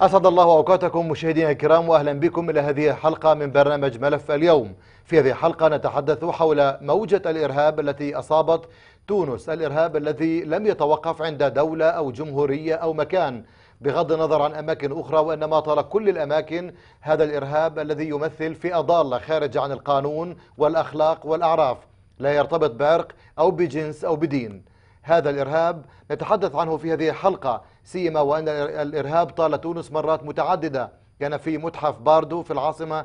أسعد الله أوقاتكم مشاهدينا الكرام وأهلا بكم إلى هذه الحلقة من برنامج ملف اليوم في هذه الحلقة نتحدث حول موجة الإرهاب التي أصابت تونس الإرهاب الذي لم يتوقف عند دولة أو جمهورية أو مكان بغض النظر عن أماكن أخرى وإنما طال كل الأماكن هذا الإرهاب الذي يمثل فئة ضالة خارج عن القانون والأخلاق والأعراف لا يرتبط بعرق أو بجنس أو بدين هذا الإرهاب نتحدث عنه في هذه الحلقة سيما وأن الإرهاب طال تونس مرات متعددة كان في متحف باردو في العاصمة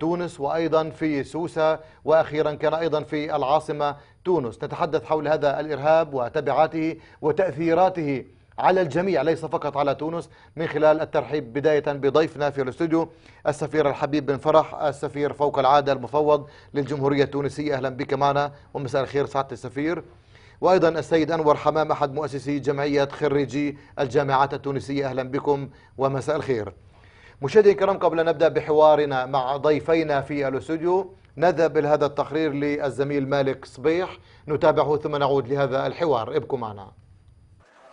تونس وأيضا في سوسة وأخيرا كان أيضا في العاصمة تونس نتحدث حول هذا الإرهاب وتبعاته وتأثيراته على الجميع ليس فقط على تونس من خلال الترحيب بداية بضيفنا في الاستوديو السفير الحبيب بن فرح السفير فوق العادة المفوض للجمهورية التونسية أهلا بك معنا ومساء الخير سعادة السفير وأيضا السيد أنور حمام أحد مؤسسي جمعية خريجي الجامعات التونسية أهلا بكم ومساء الخير مشاهدينا الكرام قبل أن نبدأ بحوارنا مع ضيفينا في الاستوديو نذهب لهذا التقرير للزميل مالك صبيح نتابعه ثم نعود لهذا الحوار ابقوا معنا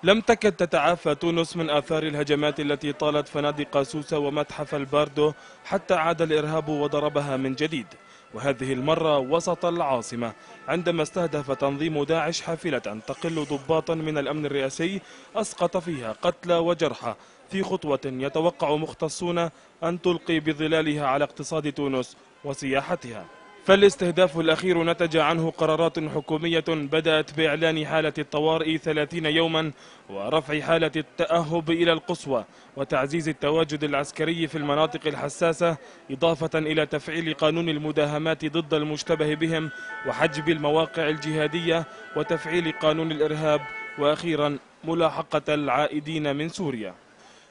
لم تكد تتعافى تونس من آثار الهجمات التي طالت فنادق سوسة ومتحف الباردو حتى عاد الإرهاب وضربها من جديد وهذه المرة وسط العاصمة عندما استهدف تنظيم داعش حافلة تقل ضباطا من الأمن الرئاسي أسقط فيها قتلى وجرحى في خطوة يتوقع مختصون أن تلقي بظلالها على اقتصاد تونس وسياحتها فالاستهداف الأخير نتج عنه قرارات حكومية بدأت بإعلان حالة الطوارئ 30 يوما ورفع حالة التأهب إلى القصوى وتعزيز التواجد العسكري في المناطق الحساسة إضافة إلى تفعيل قانون المداهمات ضد المشتبه بهم وحجب المواقع الجهادية وتفعيل قانون الإرهاب وأخيرا ملاحقة العائدين من سوريا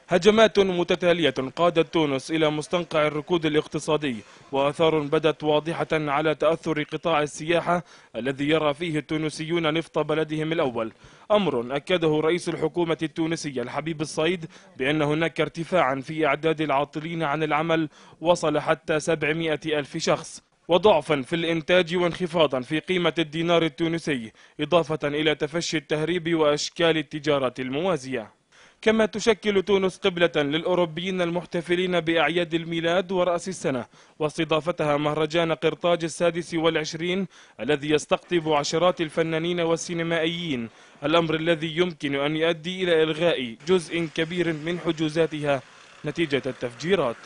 هجمات متتالية قادت تونس إلى مستنقع الركود الاقتصادي وآثار بدت واضحة على تأثر قطاع السياحة الذي يرى فيه التونسيون نفط بلدهم الأول أمر أكده رئيس الحكومة التونسية الحبيب الصيد بأن هناك ارتفاعا في أعداد العاطلين عن العمل وصل حتى 700 ألف شخص وضعفا في الإنتاج وانخفاضا في قيمة الدينار التونسي إضافة إلى تفشي التهريب وأشكال التجارة الموازية كما تشكل تونس قبلة للأوروبيين المحتفلين بأعياد الميلاد ورأس السنة واستضافتها مهرجان قرطاج السادس والعشرين الذي يستقطب عشرات الفنانين والسينمائيين الأمر الذي يمكن أن يؤدي إلى إلغاء جزء كبير من حجوزاتها نتيجة التفجيرات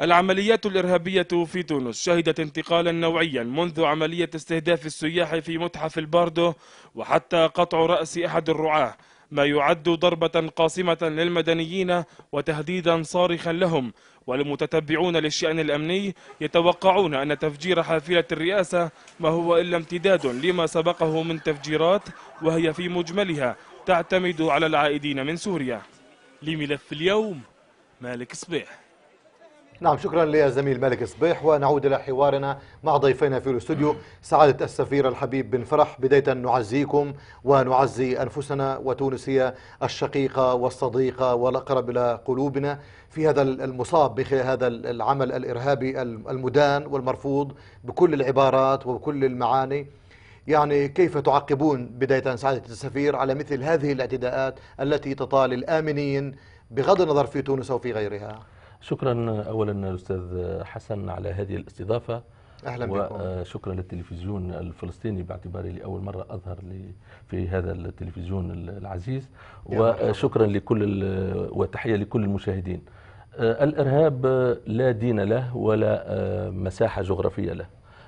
العمليات الإرهابية في تونس شهدت انتقالا نوعيا منذ عملية استهداف السياح في متحف الباردو وحتى قطع رأس أحد الرعاة ما يعد ضربة قاصمة للمدنيين وتهديدا صارخا لهم والمتتبعون للشأن الأمني يتوقعون أن تفجير حافلة الرئاسة ما هو إلا امتداد لما سبقه من تفجيرات وهي في مجملها تعتمد على العائدين من سوريا لملف اليوم مالك صبيح نعم شكرا للزميل مالك صبيح ونعود إلى حوارنا مع ضيفينا في الاستوديو سعادة السفير الحبيب بن فرح بداية نعزيكم ونعزي أنفسنا وتونسية الشقيقة والصديقة والأقرب إلى قلوبنا في هذا المصاب بهذا العمل الإرهابي المدان والمرفوض بكل العبارات وبكل المعاني يعني كيف تعقبون بداية سعادة السفير على مثل هذه الاعتداءات التي تطال الآمنين بغض النظر في تونس أو في غيرها شكرا أولا أستاذ حسن على هذه الاستضافة اهلا بكم وشكرا آه، للتلفزيون الفلسطيني باعتباري لاول مره اظهر في هذا التلفزيون العزيز وشكرا آه، لكل وتحيه لكل المشاهدين آه، الارهاب لا دين له ولا مساحه جغرافيه له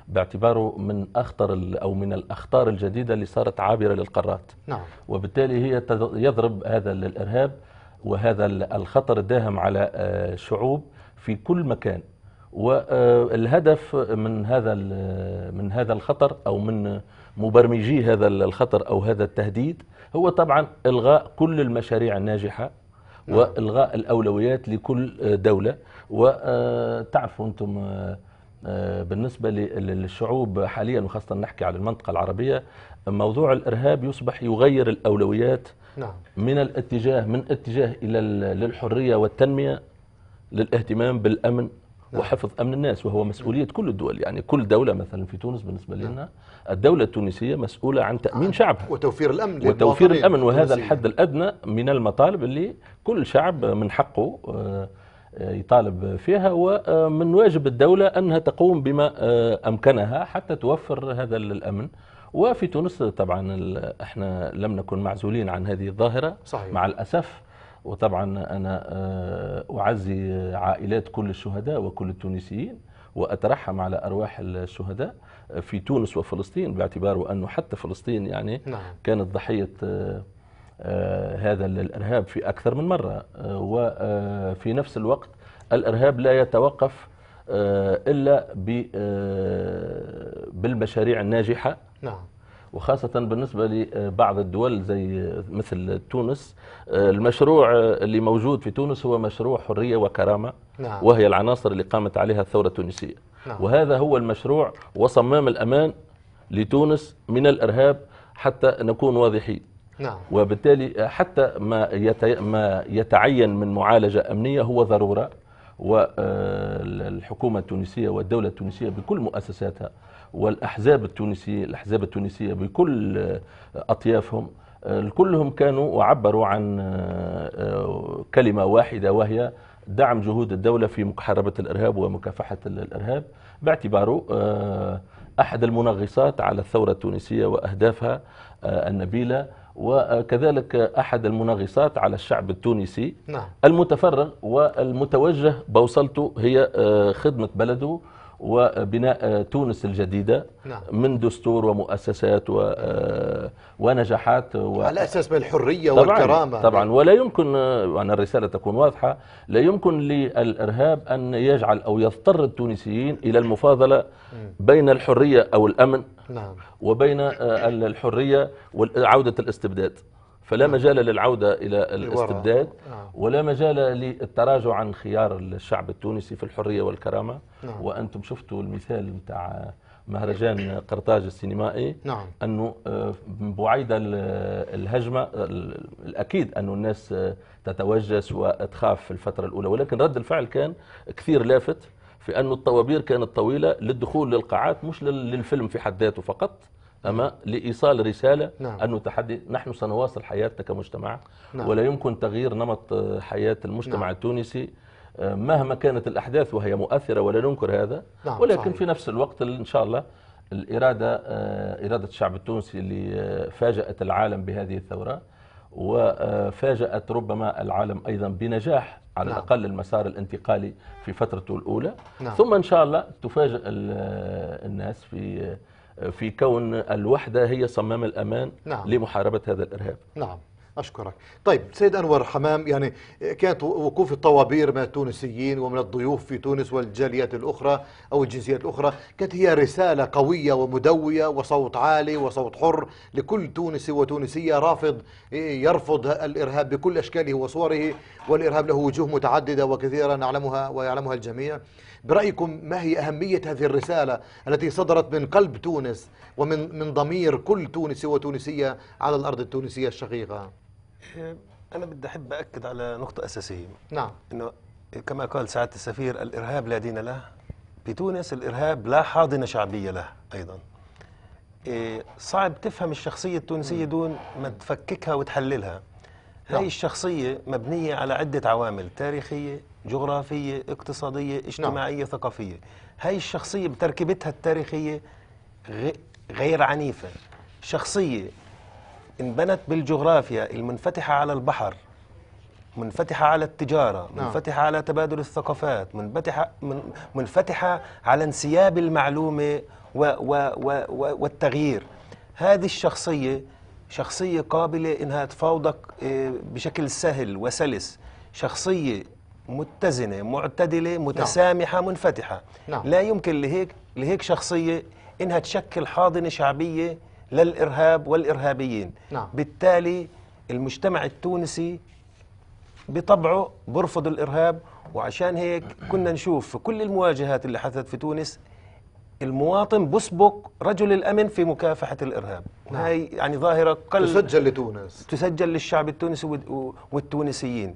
باعتباره من اخطر او من الاخطار الجديده اللي صارت عابره للقارات نعم وبالتالي هي يضرب هذا الارهاب وهذا الخطر الداهم على آه، شعوب في كل مكان والهدف آه، من هذا من هذا الخطر او من مبرمجي هذا الخطر او هذا التهديد هو طبعا الغاء كل المشاريع الناجحه نعم. والغاء الاولويات لكل آه، دوله وتعرفوا انتم بالنسبه للشعوب حاليا وخاصه نحكي على المنطقه العربيه موضوع الارهاب يصبح يغير الاولويات نعم. من الاتجاه من اتجاه إلى للحرية والتنمية للاهتمام بالأمن نعم. وحفظ امن الناس وهو مسؤوليه كل الدول يعني كل دوله مثلا في تونس بالنسبه نعم. لنا الدوله التونسيه مسؤوله عن تامين آه. شعبها وتوفير الامن وتوفير الامن وهذا الحد الادنى من المطالب اللي كل شعب من حقه آه، آه، يطالب فيها ومن واجب الدوله انها تقوم بما امكنها حتى توفر هذا الامن وفي تونس طبعا احنا لم نكن معزولين عن هذه الظاهره صحيح. مع الاسف وطبعا انا آه، اعزي عائلات كل الشهداء وكل التونسيين واترحم على ارواح الشهداء في تونس وفلسطين باعتبار انه حتى فلسطين يعني نعم. كانت ضحيه آه، آه، هذا الارهاب في اكثر من مره وفي نفس الوقت الارهاب لا يتوقف الا بالمشاريع الناجحه نعم وخاصة بالنسبة لبعض الدول زي مثل تونس المشروع اللي موجود في تونس هو مشروع حرية وكرامة نعم. وهي العناصر اللي قامت عليها الثورة التونسية نعم. وهذا هو المشروع وصمام الأمان لتونس من الإرهاب حتى نكون واضحين نعم. وبالتالي حتى ما, ما يتعين من معالجة أمنية هو ضرورة والحكومة التونسية والدولة التونسية بكل مؤسساتها والاحزاب التونسيه الاحزاب التونسيه بكل آه، اطيافهم آه، كلهم كانوا وعبروا عن آه، كلمه واحده وهي دعم جهود الدوله في محاربه الارهاب ومكافحه الارهاب باعتباره احد المنغصات على الثوره التونسيه واهدافها النبيله وكذلك احد المناغصات على الشعب التونسي نعم. المتفرغ والمتوجه بوصلته هي خدمه بلده وبناء آه، تونس الجديدة نعم. من دستور ومؤسسات و آه، ونجاحات و... على أساس الحرية طبعاً والكرامة طبعا ولا يمكن آه، أن الرسالة تكون واضحة لا يمكن للإرهاب أن يجعل أو يضطر التونسيين إلى المفاضلة بين الحرية أو الأمن نعم. وبين الحرية وعودة الاستبداد فلا نعم. مجال للعودة إلى الاستبداد نعم. ولا مجال للتراجع عن خيار الشعب التونسي في الحرية والكرامة نعم. وأنتم شفتوا المثال متاع مهرجان قرطاج السينمائي نعم. أنه آه، بعيد الهجمة الأكيد أنه الناس آه، تتوجس وتخاف في الفترة الأولى ولكن رد الفعل كان كثير لافت في أنه الطوابير كانت طويلة للدخول للقاعات مش للفيلم في حد ذاته فقط أما نعم. لإيصال رسالة نعم. أن تحدي نحن سنواصل حياتنا كمجتمع نعم. ولا يمكن تغيير نمط آه، حياة المجتمع نعم. التونسي آه، مهما كانت الأحداث وهي مؤثرة ولا ننكر هذا نعم ولكن صحيح. في نفس الوقت إن شاء الله الإرادة آه، إرادة الشعب التونسي اللي فاجأت العالم بهذه الثورة وفاجأت ربما العالم أيضا بنجاح على نعم. الأقل المسار الانتقالي في فترته الأولى نعم. ثم إن شاء الله تفاجأ الناس في في كون الوحدة هي صمام الأمان نعم. لمحاربة هذا الإرهاب نعم أشكرك طيب سيد أنور حمام يعني كانت وقوف الطوابير من التونسيين ومن الضيوف في تونس والجاليات الأخرى أو الجنسيات الأخرى كانت هي رسالة قوية ومدوية وصوت عالي وصوت حر لكل تونسي وتونسية رافض يرفض الإرهاب بكل أشكاله وصوره والإرهاب له وجوه متعددة وكثيرة نعلمها ويعلمها الجميع برأيكم ما هي أهمية هذه الرسالة التي صدرت من قلب تونس ومن من ضمير كل تونسي وتونسية على الأرض التونسية الشقيقة إيه، أنا بدي أحب أكد على نقطة أساسية نعم إنه كما قال سعادة السفير الإرهاب لا دين له بتونس الإرهاب لا حاضنة شعبية له أيضا إيه، صعب تفهم الشخصية التونسية دون ما تفككها وتحللها نعم. هذه الشخصية مبنية على عدة عوامل تاريخية جغرافية اقتصادية نعم. اجتماعية نعم. ثقافية هاي الشخصية بتركيبتها التاريخية غير عنيفة شخصية انبنت بالجغرافيا المنفتحة على البحر منفتحة على التجارة نعم. منفتحة على تبادل الثقافات منفتحة, من منفتحة على انسياب المعلومة و و و و والتغيير هذه الشخصية شخصية قابلة إنها تفاوضك آه، بشكل سهل وسلس شخصية متزنة معتدلة نعم. متسامحة نعم. منفتحة نعم. لا يمكن لهيك لهيك شخصية إنها تشكل حاضنة شعبية للإرهاب والإرهابيين نعم. بالتالي المجتمع التونسي بطبعه برفض الإرهاب وعشان هيك كنا نشوف في كل المواجهات اللي حدثت في تونس المواطن بسبق رجل الأمن في مكافحة الإرهاب نعم. هاي يعني ظاهرة قل تسجل لتونس تسجل للشعب التونسي والتونسيين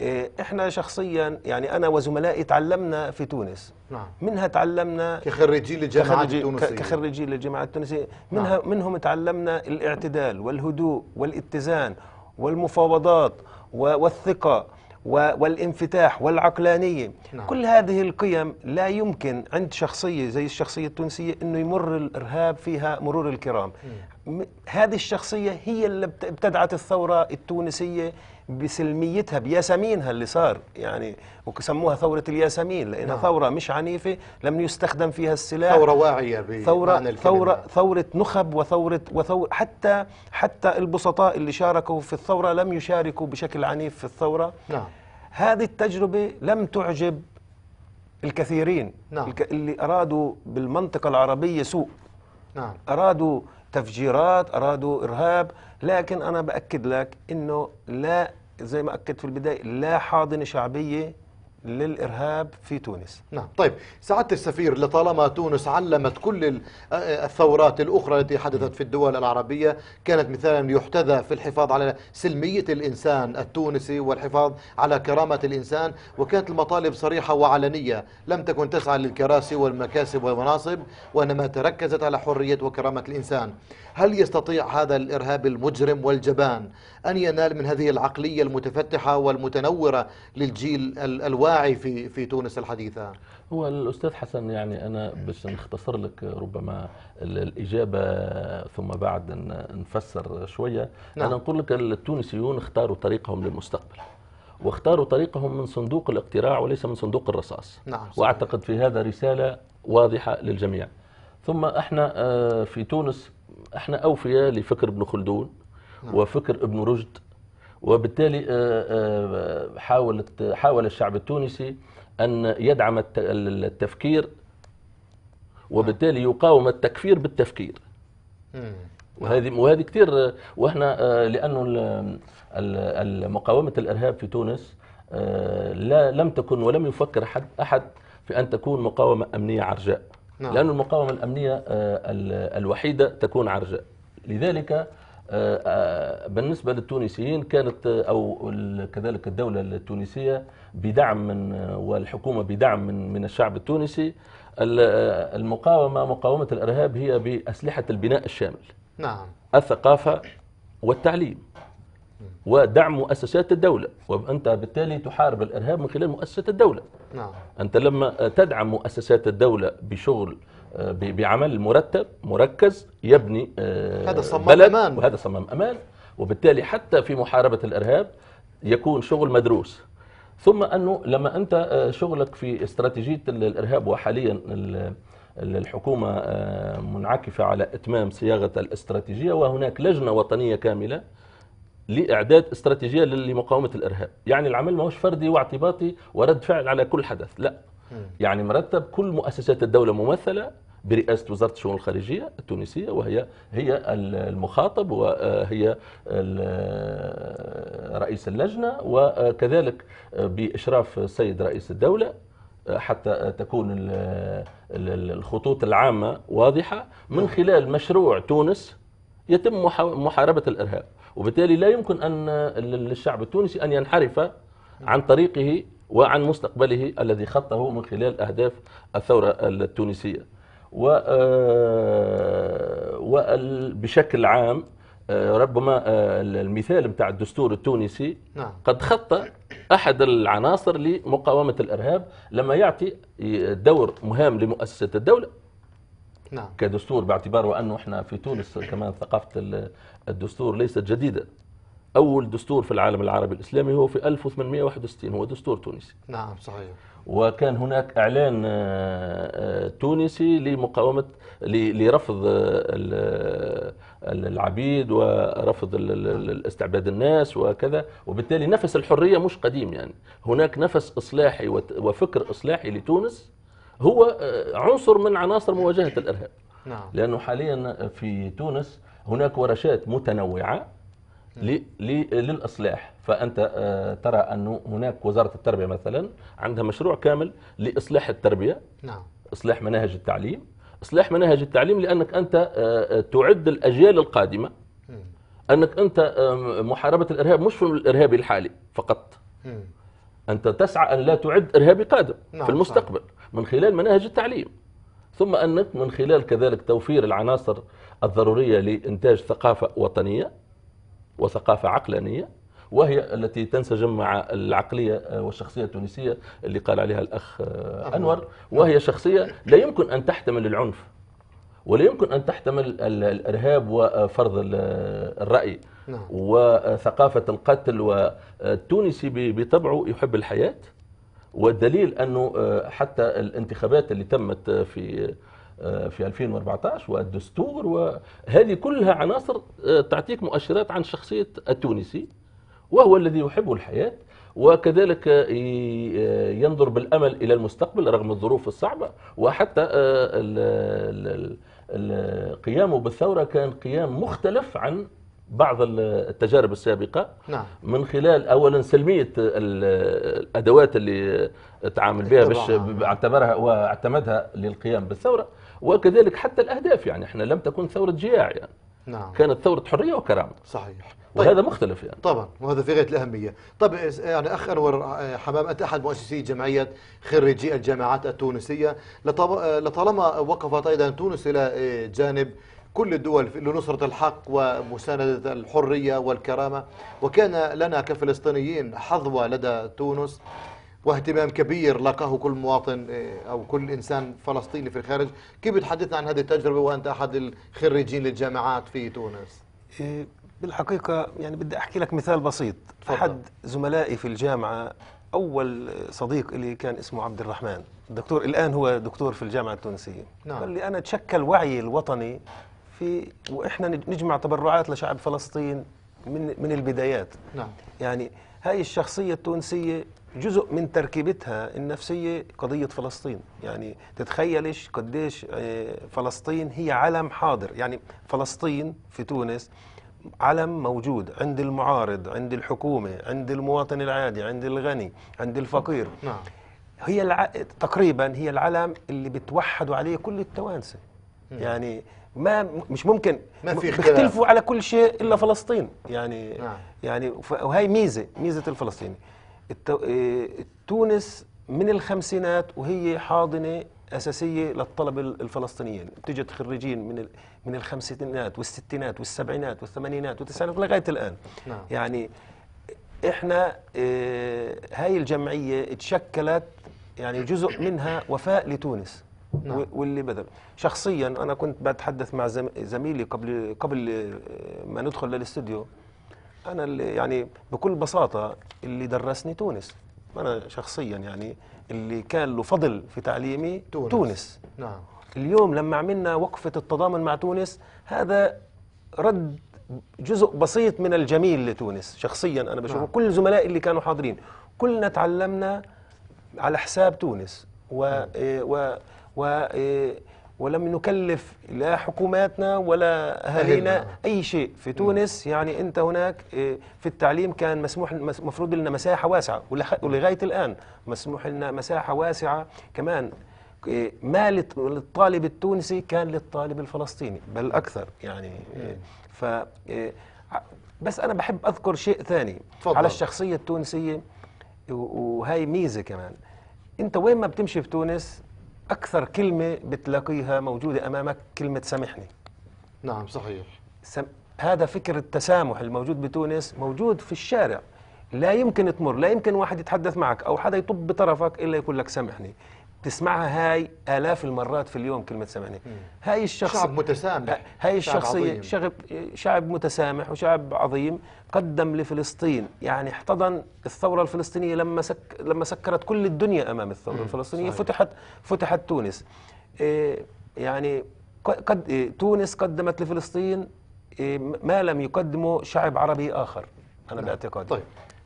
إيه، احنا شخصيا يعني انا وزملائي تعلمنا في تونس نعم. منها تعلمنا كخريجين للجامعه التونسيه كخريجين للجامعه التونسيه منها نعم. منهم تعلمنا الاعتدال والهدوء والاتزان والمفاوضات والثقه والانفتاح والعقلانية نعم. كل هذه القيم لا يمكن عند شخصية زي الشخصية التونسية أنه يمر الإرهاب فيها مرور الكرام هذه الشخصية هي اللي ابتدعت الثورة التونسية بسلميتها بياسمينها اللي صار يعني وسموها ثورة الياسمين لأنها نعم. ثورة مش عنيفة لم يستخدم فيها السلاح ثورة واعية ثورة ثورة ثورة نخب وثورة وثورة حتى حتى البسطاء اللي شاركوا في الثورة لم يشاركوا بشكل عنيف في الثورة نعم. هذه التجربة لم تعجب الكثيرين نعم. اللي أرادوا بالمنطقة العربية سوء نعم. أرادوا تفجيرات أرادوا إرهاب لكن أنا بأكد لك أنه لا زي ما أكدت في البداية لا حاضنة شعبية للإرهاب في تونس نعم طيب سعادة السفير لطالما تونس علمت كل آه، آه، الثورات الأخرى التي حدثت في الدول العربية كانت مثالا يحتذى في الحفاظ على سلمية الإنسان التونسي والحفاظ على كرامة الإنسان وكانت المطالب صريحة وعلنية لم تكن تسعى للكراسي والمكاسب والمناصب وإنما تركزت على حرية وكرامة الإنسان هل يستطيع هذا الإرهاب المجرم والجبان أن ينال من هذه العقلية المتفتحة والمتنورة للجيل الواعي في في تونس الحديثة هو الأستاذ حسن يعني أنا باش نختصر لك ربما الإجابة ثم بعد نفسر شوية نعم. أنا نقول لك التونسيون اختاروا طريقهم للمستقبل واختاروا طريقهم من صندوق الاقتراع وليس من صندوق الرصاص نعم صحيح. واعتقد في هذا رساله واضحه للجميع ثم احنا آه، في تونس احنا اوفياء لفكر ابن خلدون نعم. وفكر ابن رشد وبالتالي آه، آه، حاولت حاول الشعب التونسي أن يدعم التفكير وبالتالي نعم. يقاوم التكفير بالتفكير وهذه وهذه كثير واحنا آه، لانه مقاومه الارهاب في تونس لا لم تكن ولم يفكر احد احد في ان تكون مقاومه امنيه عرجاء نعم. لان المقاومه الامنيه الوحيده تكون عرجاء لذلك آه، آه، بالنسبة للتونسيين كانت آه، أو كذلك الدولة التونسية بدعم من والحكومة بدعم من من الشعب التونسي المقاومة مقاومة الإرهاب هي بأسلحة البناء الشامل نعم الثقافة والتعليم ودعم مؤسسات الدولة وأنت بالتالي تحارب الإرهاب من خلال مؤسسة الدولة نعم. أنت لما تدعم مؤسسات الدولة بشغل آه، بعمل مرتب مركز يبني آه، هذا صمام بلد أمان وهذا صمام أمان وبالتالي حتى في محاربة الإرهاب يكون شغل مدروس ثم أنه لما أنت آه، شغلك في استراتيجية الإرهاب وحاليا الحكومة منعكفة على إتمام صياغة الاستراتيجية وهناك لجنة وطنية كاملة لإعداد استراتيجية لمقاومة الإرهاب يعني العمل ماهوش فردي واعتباطي ورد فعل على كل حدث لا يعني مرتب كل مؤسسات الدولة ممثلة برئاسة وزارة الشؤون الخارجية التونسية وهي هي المخاطب وهي رئيس اللجنة وكذلك بإشراف السيد رئيس الدولة حتى تكون الخطوط العامة واضحة من خلال مشروع تونس يتم محاربة الإرهاب وبالتالي لا يمكن أن للشعب التونسي أن ينحرف عن طريقه وعن مستقبله الذي خطه من خلال أهداف الثورة التونسية وبشكل آه، عام آه، ربما آه، المثال بتاع الدستور التونسي نعم. قد خط احد العناصر لمقاومه الارهاب لما يعطي دور مهم لمؤسسه الدوله نعم. كدستور باعتبار وانه احنا في تونس كمان ثقافه الدستور ليست جديده أول دستور في العالم العربي الإسلامي هو في 1861 هو دستور تونسي نعم صحيح وكان هناك إعلان آه، آه، تونسي لمقاومة لرفض آه، العبيد ورفض استعباد الناس وكذا وبالتالي نفس الحرية مش قديم يعني هناك نفس إصلاحي وفكر إصلاحي لتونس هو عنصر من عناصر مواجهة الإرهاب نعم. لأنه حاليا في تونس هناك ورشات متنوعة للاصلاح فانت آه، ترى انه هناك وزاره التربيه مثلا عندها مشروع كامل لاصلاح التربيه نعم اصلاح مناهج التعليم اصلاح مناهج التعليم لانك انت آه، آه، تعد الاجيال القادمه انك انت محاربه الارهاب مش في الارهابي الحالي فقط انت تسعى ان لا تعد ارهابي قادم نعم في المستقبل من خلال مناهج التعليم ثم انك من خلال كذلك توفير العناصر الضروريه لانتاج ثقافه وطنيه وثقافة عقلانية وهي التي تنسجم مع العقلية والشخصية التونسية اللي قال عليها الأخ أنور وهي شخصية لا يمكن أن تحتمل العنف ولا يمكن أن تحتمل الإرهاب وفرض الرأي نعم. وثقافة القتل والتونسي بطبعه يحب الحياة والدليل أنه حتى الانتخابات اللي تمت في آه، في 2014 والدستور وهذه كلها عناصر آه، تعطيك مؤشرات عن شخصية التونسي وهو الذي يحب الحياة وكذلك آه، ينظر بالأمل إلى المستقبل رغم الظروف الصعبة وحتى قيامه بالثورة كان قيام مختلف عن بعض التجارب السابقة نعم. من خلال أولا سلمية الأدوات اللي تعامل بها باش اعتبرها واعتمدها للقيام بالثورة وكذلك حتى الأهداف يعني احنا لم تكن ثورة جياع يعني نعم. كانت ثورة حرية وكرامة صحيح طيب. وهذا مختلف يعني طبعا وهذا في غاية الأهمية طب يعني أخ أنور آه، حمام أنت أحد مؤسسي جمعية خريجي الجامعات التونسية لطالما وقفت أيضا تونس إلى آه، جانب كل الدول لنصرة الحق ومساندة الحرية والكرامة وكان لنا كفلسطينيين حظوة لدى تونس واهتمام كبير لقاه كل مواطن إيه، او كل انسان فلسطيني في الخارج، كيف بتحدثنا عن هذه التجربه وانت احد الخريجين للجامعات في تونس؟ إيه، بالحقيقه يعني بدي احكي لك مثال بسيط، فضل. احد زملائي في الجامعه اول صديق لي كان اسمه عبد الرحمن، الدكتور الان هو دكتور في الجامعه التونسيه، نعم. قال لي انا تشكل وعي الوطني في واحنا نجمع تبرعات لشعب فلسطين من من البدايات نعم يعني هاي الشخصيه التونسيه جزء من تركيبتها النفسية قضية فلسطين يعني تتخيلش قديش آه، فلسطين هي علم حاضر يعني فلسطين في تونس علم موجود عند المعارض عند الحكومة عند المواطن العادي عند الغني عند الفقير نعم. نعم. هي الع... تقريبا هي العلم اللي بتوحدوا عليه كل التوانسة يعني ما مش ممكن ما في بيختلفوا على كل شيء الا فلسطين يعني نعم. يعني وهي ميزه ميزه الفلسطيني إيه، تونس من الخمسينات وهي حاضنه اساسيه للطلبه الفلسطينيين بتجد خريجين من من الخمسينات والستينات والسبعينات والثمانينات والتسعينات لغايه الان نعم. يعني احنا إيه، هاي الجمعيه تشكلت يعني جزء منها وفاء لتونس نعم. واللي بدل شخصيا انا كنت بتحدث مع زميلي قبل قبل إيه، ما ندخل للاستوديو انا اللي يعني بكل بساطه اللي درسني تونس انا شخصيا يعني اللي كان له فضل في تعليمي تونس, تونس. نعم اليوم لما عملنا وقفه التضامن مع تونس هذا رد جزء بسيط من الجميل لتونس شخصيا انا بشوفه نعم. كل زملائي اللي كانوا حاضرين كلنا تعلمنا على حساب تونس و نعم. إيه، و و إيه، ولم نكلف لا حكوماتنا ولا أهالينا أي شيء في تونس يعني أنت هناك إيه، في التعليم كان مسموح مفروض لنا مساحة واسعة ولغاية الآن مسموح لنا مساحة واسعة كمان إيه، ما للطالب التونسي كان للطالب الفلسطيني بل أكثر يعني إيه، ف بس أنا بحب أذكر شيء ثاني فضل. على الشخصية التونسية وهي ميزة كمان أنت وين ما بتمشي في تونس أكثر كلمة بتلاقيها موجودة أمامك كلمة سامحني نعم صحيح سم... هذا فكر التسامح الموجود بتونس موجود في الشارع لا يمكن تمر لا يمكن واحد يتحدث معك أو حدا يطب بطرفك إلا يقول لك سامحني تسمعها هاي آلاف المرات في اليوم كلمة سامحني هاي الشخص شعب متسامح هاي الشخصية شعب, شعب متسامح وشعب عظيم قدم لفلسطين يعني احتضن الثورة الفلسطينية لما سك لما سكرت كل الدنيا أمام الثورة مم. الفلسطينية صحيح. فتحت فتحت تونس إيه، يعني قد إيه، تونس قدمت لفلسطين إيه، ما لم يقدمه شعب عربي آخر أنا نعم. باعتقادي طيب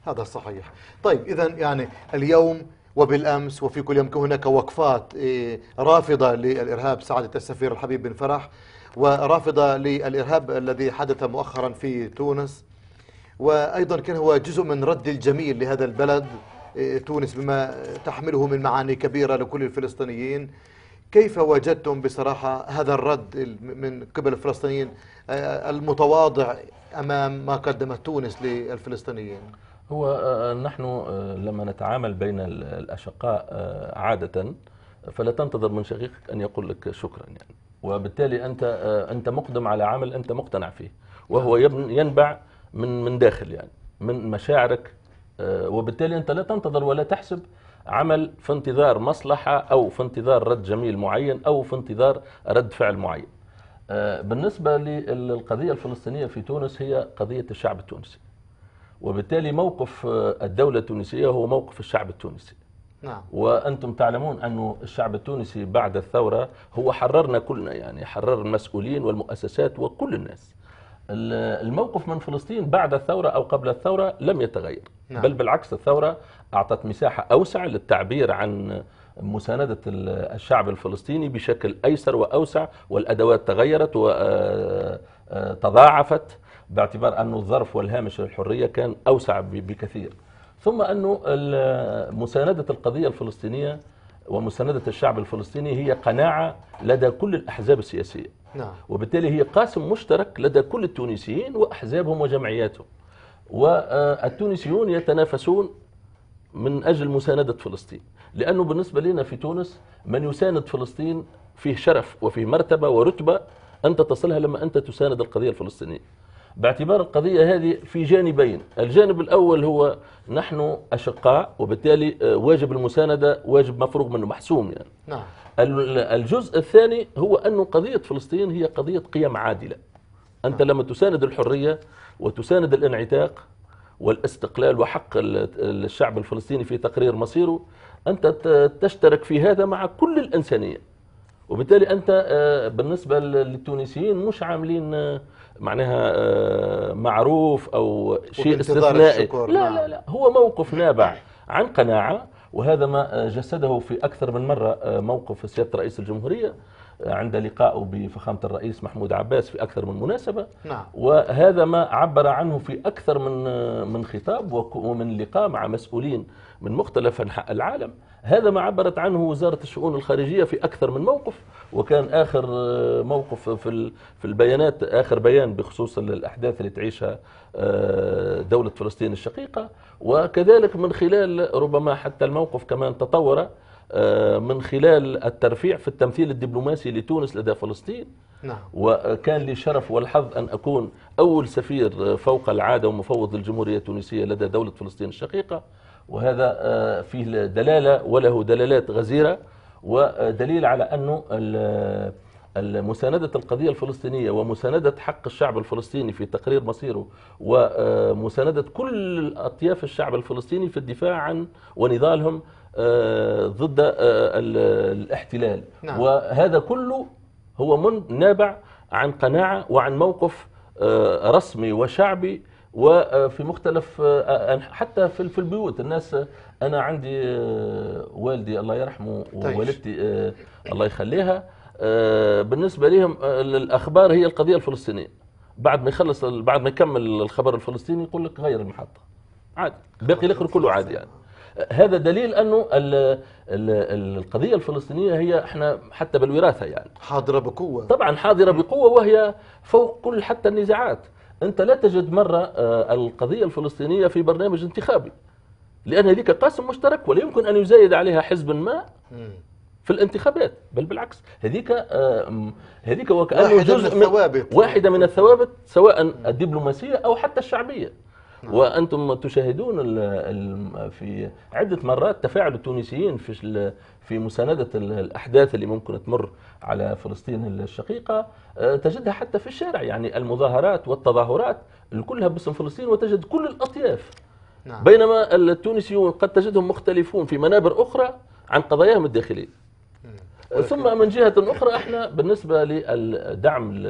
هذا صحيح طيب إذا يعني اليوم وبالأمس وفي كل يوم هناك وقفات إيه، رافضة للإرهاب سعادة السفير الحبيب بن فرح ورافضة للإرهاب الذي حدث مؤخرا في تونس وأيضا كان هو جزء من رد الجميل لهذا البلد إيه، تونس بما تحمله من معاني كبيرة لكل الفلسطينيين كيف وجدتم بصراحة هذا الرد من قبل الفلسطينيين آه، المتواضع أمام ما قدمت تونس للفلسطينيين؟ هو آه، آه، نحن آه، لما نتعامل بين الأشقاء عادة فلا تنتظر من شقيقك أن يقول لك شكرا يعني وبالتالي أنت أنت مقدم على عمل أنت مقتنع فيه وهو نعم. ينبع من من داخل يعني من مشاعرك وبالتالي أنت لا تنتظر ولا تحسب عمل في انتظار مصلحة أو في انتظار رد جميل معين أو في انتظار رد فعل معين بالنسبة للقضية الفلسطينية في تونس هي قضية الشعب التونسي وبالتالي موقف آه، الدولة التونسية هو موقف الشعب التونسي نعم. وأنتم تعلمون أن الشعب التونسي بعد الثورة هو حررنا كلنا يعني حرر المسؤولين والمؤسسات وكل الناس الموقف من فلسطين بعد الثورة أو قبل الثورة لم يتغير نعم. بل بالعكس الثورة أعطت مساحة أوسع للتعبير عن مساندة الشعب الفلسطيني بشكل أيسر وأوسع والأدوات تغيرت وتضاعفت آه، آه، باعتبار أن الظرف والهامش للحرية كان أوسع بكثير ثم أنه مساندة القضية الفلسطينية ومساندة الشعب الفلسطيني هي قناعة لدى كل الأحزاب السياسية نعم. وبالتالي هي قاسم مشترك لدى كل التونسيين وأحزابهم وجمعياتهم والتونسيون يتنافسون من أجل مساندة فلسطين لأنه بالنسبة لنا في تونس من يساند فلسطين فيه شرف وفيه مرتبة ورتبة أنت تصلها لما أنت تساند القضية الفلسطينية باعتبار القضية هذه في جانبين الجانب الأول هو نحن أشقاء وبالتالي آه، واجب المساندة واجب مفروغ منه محسوم يعني نعم. الجزء الثاني هو أن قضية فلسطين هي قضية قيم عادلة أنت نعم. لما تساند الحرية وتساند الانعتاق والاستقلال وحق الشعب الفلسطيني في تقرير مصيره أنت تشترك في هذا مع كل الإنسانية وبالتالي أنت آه، بالنسبة للتونسيين مش عاملين آه، معناها آه، معروف او شيء استثنائي لا نعم. لا لا هو موقف نابع عن قناعه وهذا ما آه، جسده في اكثر من مره آه، موقف سياده رئيس الجمهوريه عند لقائه بفخامه الرئيس محمود عباس في اكثر من مناسبه نعم. وهذا ما عبر عنه في اكثر من من خطاب ومن لقاء مع مسؤولين من مختلف أنحاء العالم هذا ما عبرت عنه وزارة الشؤون الخارجية في أكثر من موقف وكان آخر آه، موقف في في البيانات آخر بيان بخصوص الأحداث اللي تعيشها آه، دولة فلسطين الشقيقة وكذلك من خلال ربما حتى الموقف كمان تطور آه، من خلال الترفيع في التمثيل الدبلوماسي لتونس لدى فلسطين نعم. وكان لي شرف والحظ أن أكون أول سفير فوق العادة ومفوض الجمهورية التونسية لدى دولة فلسطين الشقيقة وهذا آه، فيه دلالة وله دلالات غزيرة ودليل على أنه مساندة القضية الفلسطينية ومساندة حق الشعب الفلسطيني في تقرير مصيره ومساندة آه، كل أطياف الشعب الفلسطيني في الدفاع عن ونضالهم آه، ضد الاحتلال نعم. وهذا كله هو نابع عن قناعة وعن موقف رسمي وشعبي وفي مختلف آه، آه، حتى في البيوت الناس آه، انا عندي والدي الله يرحمه طيب. ووالدتي الله يخليها بالنسبه لهم الاخبار هي القضيه الفلسطينيه بعد ما يخلص بعد ما يكمل الخبر الفلسطيني يقول لك غير المحطه عادي باقي الاخر كله عادي يعني هذا دليل انه القضيه الفلسطينيه هي احنا حتى بالوراثه يعني حاضره بقوه طبعا حاضره بقوه وهي فوق كل حتى النزاعات أنت لا تجد مرة آه، القضية الفلسطينية في برنامج انتخابي لأن هذيك قاسم مشترك ولا يمكن أن يزايد عليها حزب ما في الانتخابات بل بالعكس هذيك آه، هذيك وكأنه جزء من الثوابت واحدة من الثوابت سواء الدبلوماسية أو حتى الشعبية نعم. وانتم تشاهدون في عده مرات تفاعل التونسيين في في مساندة الأحداث اللي ممكن تمر على فلسطين الشقيقة آه، تجدها حتى في الشارع يعني المظاهرات والتظاهرات كلها باسم فلسطين وتجد كل الأطياف نعم. بينما التونسيون قد تجدهم مختلفون في منابر أخرى عن قضاياهم الداخلية ثم من جهة أخرى احنا بالنسبة للدعم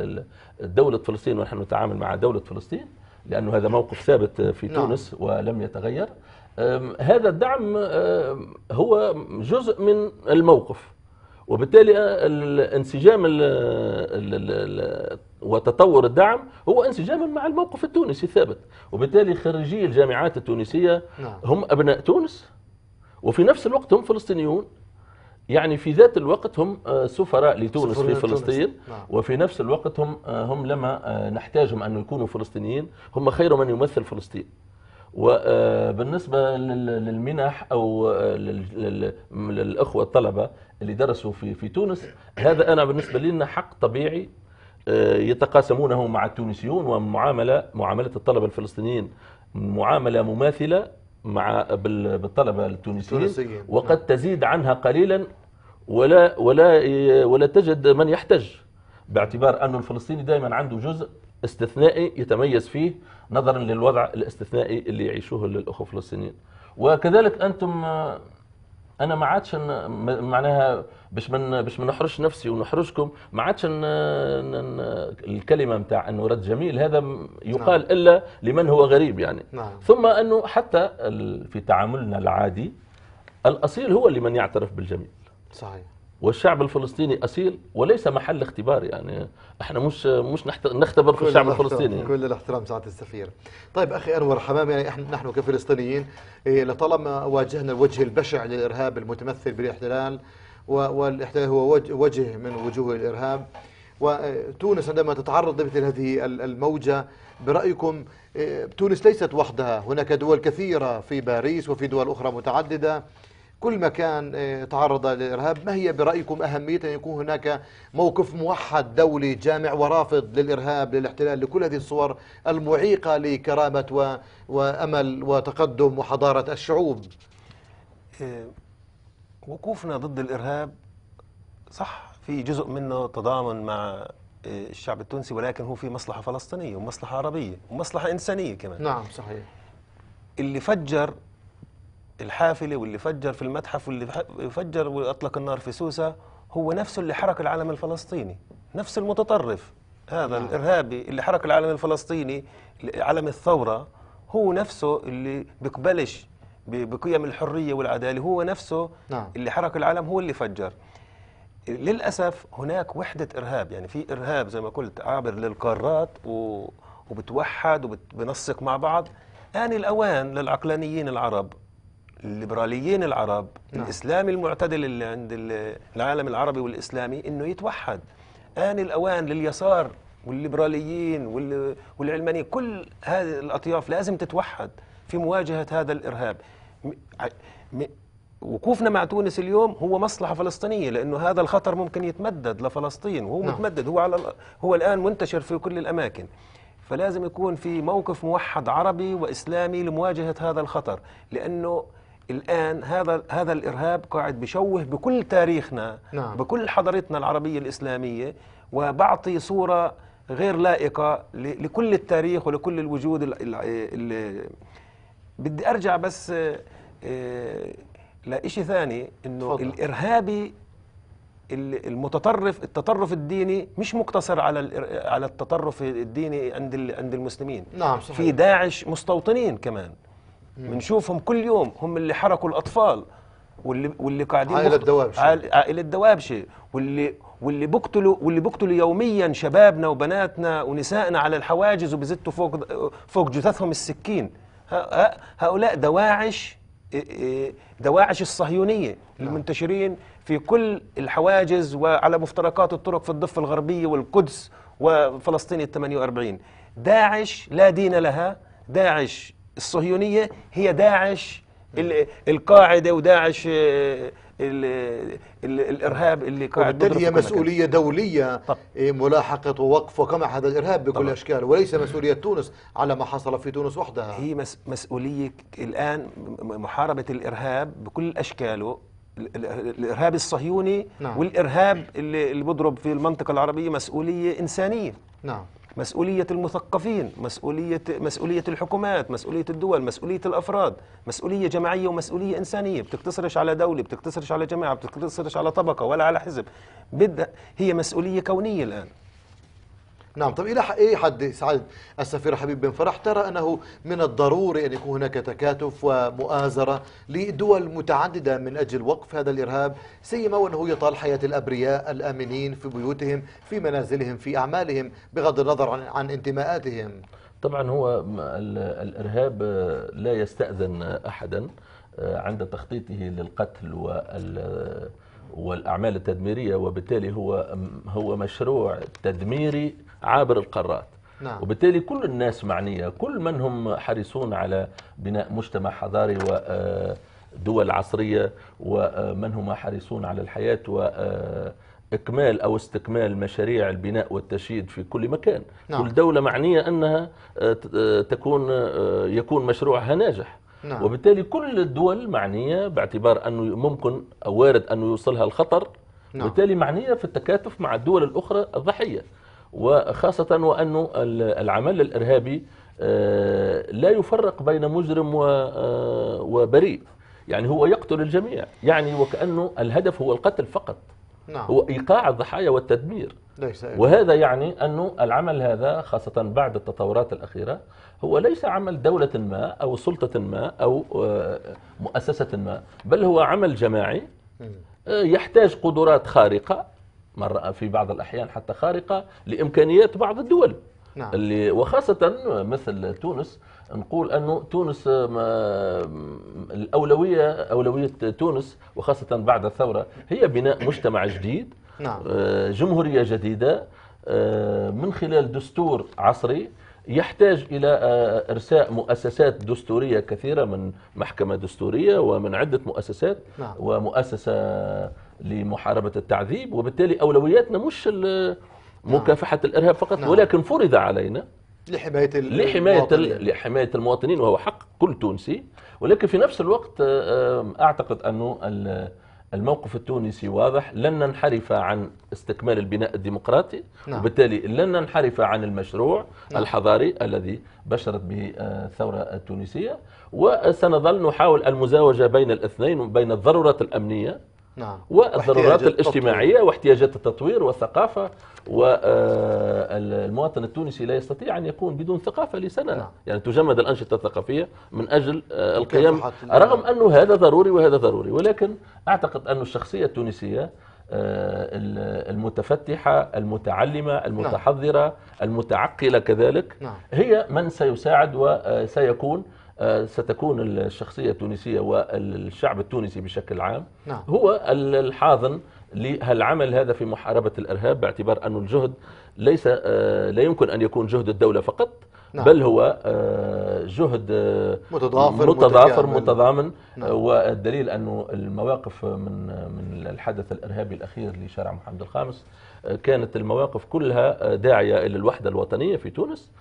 دولة فلسطين ونحن نتعامل مع دولة فلسطين لأنه هذا موقف ثابت في نعم. تونس ولم يتغير هذا الدعم هو جزء من الموقف وبالتالي الانسجام وتطور الدعم هو انسجام مع الموقف التونسي الثابت وبالتالي خريجي الجامعات التونسية نعم. هم أبناء تونس وفي نفس الوقت هم فلسطينيون يعني في ذات الوقت هم سفراء لتونس في فلسطين نعم. وفي نفس الوقت هم هم لما نحتاجهم أن يكونوا فلسطينيين هم خير من يمثل فلسطين وبالنسبة للمنح أو للأخوة الطلبة اللي درسوا في في تونس هذا أنا بالنسبة لنا حق طبيعي آه، يتقاسمونه مع التونسيون ومعاملة معاملة الطلبة الفلسطينيين معاملة مماثلة مع بالطلبة التونسيين وقد تزيد عنها قليلا ولا ولا ولا تجد من يحتج باعتبار أن الفلسطيني دائما عنده جزء استثنائي يتميز فيه نظرا للوضع الاستثنائي اللي يعيشوه الاخوه الفلسطينيين وكذلك انتم انا ما عادش معناها باش من باش ما نحرجش نفسي ونحرجكم ما عادش الكلمه نتاع انه رد جميل هذا نعم. يقال نعم. الا لمن هو غريب يعني نعم. ثم انه حتى في تعاملنا العادي الاصيل هو اللي من يعترف بالجميل صحيح والشعب الفلسطيني اصيل وليس محل اختبار يعني احنا مش مش نختبر في الشعب الفلسطيني كل الاحترام سعادة السفير طيب أخي أنور حمام يعني احنا نحن كفلسطينيين إيه، لطالما واجهنا الوجه البشع للإرهاب المتمثل بالاحتلال والاحتلال هو وجه من وجوه الإرهاب وتونس عندما تتعرض لمثل هذه الموجة برأيكم إيه، تونس ليست وحدها هناك دول كثيرة في باريس وفي دول أخرى متعددة كل مكان آه، تعرض للإرهاب ما هي برأيكم أهمية أن يكون هناك موقف موحد دولي جامع ورافض للإرهاب للاحتلال لكل هذه الصور المعيقة لكرامة و... وأمل وتقدم وحضارة الشعوب آه، وقوفنا ضد الإرهاب صح في جزء منه تضامن مع آه، الشعب التونسي ولكن هو في مصلحة فلسطينية ومصلحة عربية ومصلحة إنسانية كمان نعم صحيح اللي فجر الحافلة واللي فجر في المتحف واللي فجر واطلق النار في سوسه هو نفسه اللي حرك العلم الفلسطيني نفس المتطرف هذا نعم. الارهابي اللي حرك العلم الفلسطيني علم الثوره هو نفسه اللي بيقبلش بقيم الحريه والعداله هو نفسه نعم. اللي حرك العلم هو اللي فجر للاسف هناك وحده ارهاب يعني في ارهاب زي ما قلت عابر للقارات و وبتوحد وبنسق مع بعض آن الأوان للعقلانيين العرب الليبراليين العرب نعم. الإسلام المعتدل اللي عند العالم العربي والإسلامي أنه يتوحد آن الأوان لليسار والليبراليين والعلمانيين كل هذه الأطياف لازم تتوحد في مواجهة هذا الإرهاب وقوفنا مع تونس اليوم هو مصلحة فلسطينية لأنه هذا الخطر ممكن يتمدد لفلسطين وهو نعم. متمدد هو على هو الآن منتشر في كل الأماكن فلازم يكون في موقف موحد عربي وإسلامي لمواجهة هذا الخطر لأنه الآن هذا هذا الإرهاب قاعد بشوه بكل تاريخنا نعم. بكل حضارتنا العربية الإسلامية وبعطي صورة غير لائقة لكل التاريخ ولكل الوجود ال ال بدي أرجع بس آه، آه، لشيء ثاني إنه فضل. الإرهابي المتطرف التطرف الديني مش مقتصر على على التطرف الديني عند عند المسلمين نعم صحيح. في داعش مستوطنين كمان بنشوفهم كل يوم هم اللي حركوا الاطفال واللي واللي قاعدين عائله الدوابشه عائله الدوابشه واللي واللي بيقتلوا واللي بيقتلوا يوميا شبابنا وبناتنا ونسائنا على الحواجز وبزتوا فوق فوق جثثهم السكين هؤلاء دواعش دواعش الصهيونيه نعم. المنتشرين في كل الحواجز وعلى مفترقات الطرق في الضفه الغربيه والقدس وفلسطين ال 48 داعش لا دين لها داعش الصهيونية هي داعش القاعدة وداعش الـ آه، الـ الارهاب اللي قاعد هي مسؤوليه كان. دوليه طب. آه، ملاحقه ووقف وقمع هذا الارهاب بكل طبعا. اشكال وليس مسؤوليه تونس على ما حصل في تونس وحدها هي مس مسؤوليه الان محاربه الارهاب بكل اشكاله الارهاب الصهيوني نعم. والارهاب اللي, اللي بضرب في المنطقه العربيه مسؤوليه انسانيه نعم مسؤولية المثقفين مسؤولية, مسؤولية الحكومات مسؤولية الدول مسؤولية الأفراد مسؤولية جماعية ومسؤولية إنسانية بتقتصرش على دولة بتقتصرش على جماعة بتقتصرش على طبقة ولا على حزب هي مسؤولية كونية الآن نعم طب إلى أي حد سعد السفير حبيب بن فرح ترى أنه من الضروري أن يكون هناك تكاتف ومؤازرة لدول متعددة من أجل وقف هذا الإرهاب سيما وأنه يطال حياة الأبرياء الآمنين في بيوتهم في منازلهم في أعمالهم بغض النظر عن, عن انتماءاتهم طبعا هو الإرهاب لا يستأذن أحدا آه، عند تخطيطه للقتل وال والاعمال التدميريه وبالتالي هو هو مشروع تدميري عابر القارات نعم. وبالتالي كل الناس معنية كل من هم حريصون على بناء مجتمع حضاري ودول آه، عصرية ومن آه، هم حريصون على الحياة و آه، إكمال أو استكمال مشاريع البناء والتشييد في كل مكان نعم. كل دولة معنية أنها تكون يكون مشروعها ناجح نعم. وبالتالي كل الدول معنية باعتبار أنه ممكن أو وارد أنه يوصلها الخطر نعم. وبالتالي معنية في التكاتف مع الدول الأخرى الضحية وخاصة وأن العمل الإرهابي آه، لا يفرق بين مجرم آه، وبريء يعني هو يقتل الجميع يعني وكأنه الهدف هو القتل فقط نعم. هو إيقاع الضحايا والتدمير ليس وهذا يعني أنه العمل هذا خاصة بعد التطورات الأخيرة هو ليس عمل دولة ما أو سلطة ما أو آه، مؤسسة ما بل هو عمل جماعي يحتاج قدرات خارقة مرة في بعض الأحيان حتى خارقة لإمكانيات بعض الدول نعم. اللي وخاصة مثل تونس نقول أنه تونس آه، الأولوية أولوية تونس وخاصة بعد الثورة هي بناء مجتمع جديد نعم. آه، جمهورية جديدة آه، من خلال دستور عصري يحتاج إلى آه، إرساء مؤسسات دستورية كثيرة من محكمة دستورية ومن عدة مؤسسات نعم. ومؤسسة لمحاربة التعذيب وبالتالي أولوياتنا مش مكافحة الإرهاب فقط نعم. ولكن فرض علينا لحماية لحماية لحماية المواطنين وهو حق كل تونسي ولكن في نفس الوقت آه، أعتقد أنه الموقف التونسي واضح لن ننحرف عن استكمال البناء الديمقراطي نعم. وبالتالي لن ننحرف عن المشروع نعم. الحضاري الذي بشرت به آه، الثورة التونسية وسنظل نحاول المزاوجة بين الاثنين بين الضرورة الأمنية نعم. والضرورات الاجتماعية واحتياجات التطوير والثقافة والمواطن التونسي لا يستطيع أن يكون بدون ثقافة لسنة نعم. يعني تجمد الأنشطة الثقافية من أجل آه، القيام رغم أنه هذا ضروري وهذا ضروري ولكن أعتقد أن الشخصية التونسية آه، المتفتحة المتعلمة نعم. المتحضرة المتعقلة كذلك نعم. هي من سيساعد وسيكون آه، آه، ستكون الشخصية التونسية والشعب التونسي بشكل عام نعم. هو الحاضن للعمل هذا في محاربة الإرهاب باعتبار أن الجهد ليس آه، لا يمكن أن يكون جهد الدولة فقط نعم. بل هو آه، جهد متضافر متضافر متضامن نعم. والدليل أنه المواقف من من الحدث الإرهابي الأخير لشارع محمد الخامس كانت المواقف كلها داعية إلى الوحدة الوطنية في تونس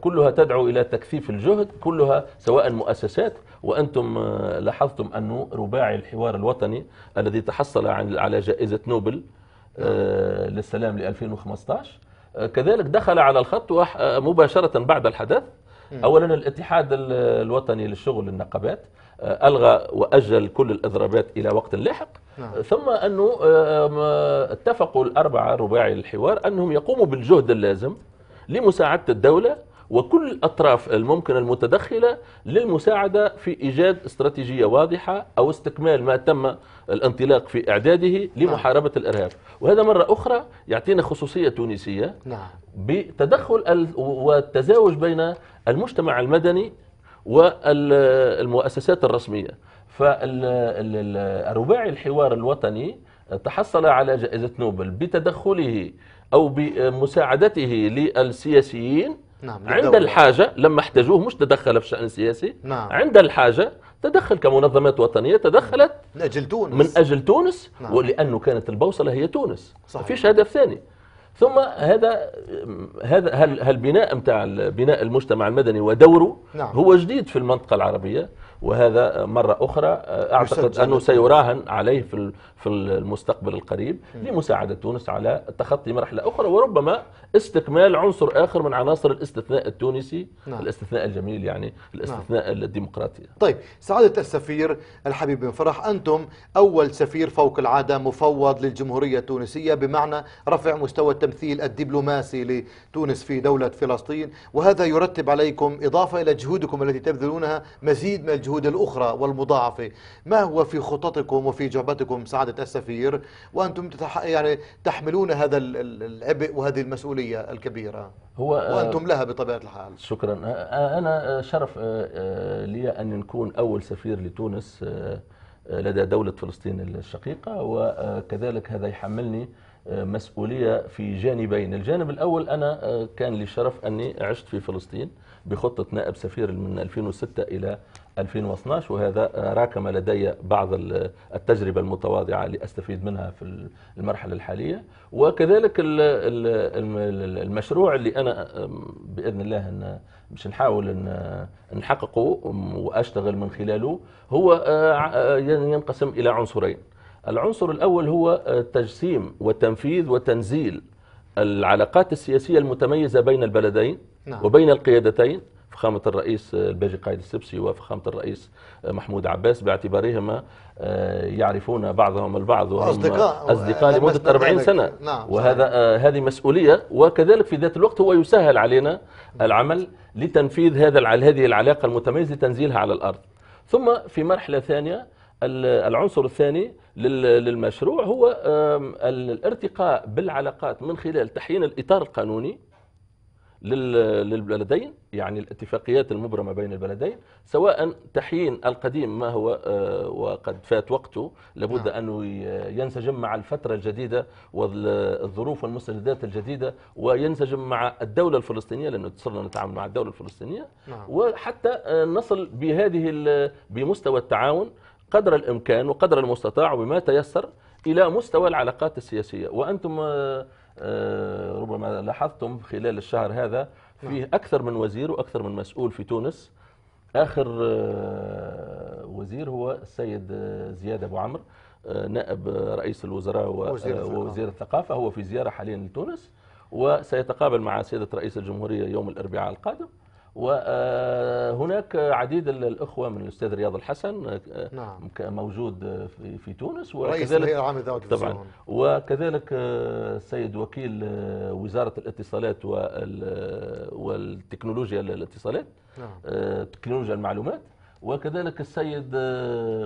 كلها تدعو إلى تكثيف الجهد كلها سواء مؤسسات وأنتم آه، لاحظتم أنه رباعي الحوار الوطني الذي تحصل على جائزة نوبل آه، نعم. للسلام ل 2015 آه، كذلك دخل على الخط مباشرة بعد الحدث أولا الاتحاد الوطني للشغل النقابات آه، ألغى وأجل كل الإضرابات إلى وقت لاحق نعم. ثم أنه اتفقوا الأربعة رباعي الحوار أنهم يقوموا بالجهد اللازم لمساعدة الدولة وكل الأطراف الممكنة المتدخلة للمساعدة في إيجاد استراتيجية واضحة أو استكمال ما تم الانطلاق في إعداده نعم. لمحاربة الإرهاب وهذا مرة أخرى يعطينا خصوصية تونسية نعم. بتدخل والتزاوج بين المجتمع المدني والمؤسسات الرسمية فالرباعي الحوار الوطني تحصل على جائزة نوبل بتدخله أو بمساعدته للسياسيين نعم عند الحاجة لما احتاجوه مش تدخل في شأن سياسي نعم عند الحاجة تدخل كمنظمات وطنية تدخلت من أجل تونس من أجل تونس نعم ولأنه كانت البوصلة هي تونس صحيح. فيش هدف ثاني ثم هذا هذا هل هل بناء نتاع بناء المجتمع المدني ودوره نعم. هو جديد في المنطقه العربيه وهذا مرة أخرى آه، أعتقد أنه سيراهن عليه في المستقبل القريب لمساعدة تونس على تخطي مرحلة أخرى وربما استكمال عنصر آخر من عناصر الاستثناء التونسي نعم. الاستثناء الجميل يعني نعم. الاستثناء نعم. الديمقراطي طيب سعادة السفير الحبيب بن فرح أنتم أول سفير فوق العادة مفوض للجمهورية التونسية بمعنى رفع مستوى التمثيل الدبلوماسي لتونس في دولة فلسطين وهذا يرتب عليكم إضافة إلى جهودكم التي تبذلونها مزيد من الجهود المجهود الأخرى والمضاعفة ما هو في خططكم وفي جعبتكم سعادة السفير وأنتم يعني تحملون هذا العبء وهذه المسؤولية الكبيرة هو آه، وأنتم لها بطبيعة الحال شكرا آه، آه، أنا شرف لي أن نكون أول سفير لتونس لدى دولة فلسطين الشقيقة وكذلك هذا يحملني مسؤولية في جانبين الجانب الأول أنا آه، كان لي شرف أني عشت في فلسطين بخطة نائب سفير من 2006 إلى 2012 وهذا آه، راكم لدي بعض التجربة المتواضعة لأستفيد منها في المرحلة الحالية وكذلك المشروع اللي أنا آه، بإذن الله أن مش نحاول أن نحققه وأشتغل من خلاله هو ينقسم إلى عنصرين العنصر الأول هو آه، تجسيم وتنفيذ وتنزيل العلاقات السياسية المتميزة بين البلدين نعم. وبين القيادتين فخامة الرئيس آه، الباجي قايد السبسي وفخامة الرئيس آه، محمود عباس باعتبارهما يعرفون بعضهم البعض وهم أصدقاء, أصدقاء لمدة 40 سنة نعم وهذا هذه مسؤولية وكذلك في ذات الوقت هو يسهل علينا العمل لتنفيذ هذا هذه العلاقة المتميزة لتنزيلها على الأرض ثم في مرحلة ثانية العنصر الثاني للمشروع هو الارتقاء بالعلاقات من خلال تحيين الإطار القانوني للبلدين يعني الاتفاقيات المبرمة بين البلدين سواء تحيين القديم ما هو آه، وقد فات وقته لابد نعم. أنه ينسجم مع الفترة الجديدة والظروف والمستجدات الجديدة وينسجم مع الدولة الفلسطينية لأنه صرنا نتعامل مع الدولة الفلسطينية نعم. وحتى آه، نصل بهذه بمستوى التعاون قدر الإمكان وقدر المستطاع وبما تيسر إلى مستوى العلاقات السياسية وأنتم آه، آه، ربما لاحظتم خلال الشهر هذا فيه نعم. أكثر من وزير وأكثر من مسؤول في تونس آخر آه، وزير هو السيد زياد أبو عمرو نائب رئيس الوزراء ووزير الثقافة هو في زيارة حاليا لتونس وسيتقابل مع سيدة رئيس الجمهورية يوم الأربعاء القادم وهناك عديد الاخوه من الاستاذ رياض الحسن نعم. موجود في تونس وكذلك طبعا وكذلك السيد آه، وكيل آه، وزاره الاتصالات آه، والتكنولوجيا الاتصالات نعم. تكنولوجيا المعلومات وكذلك السيد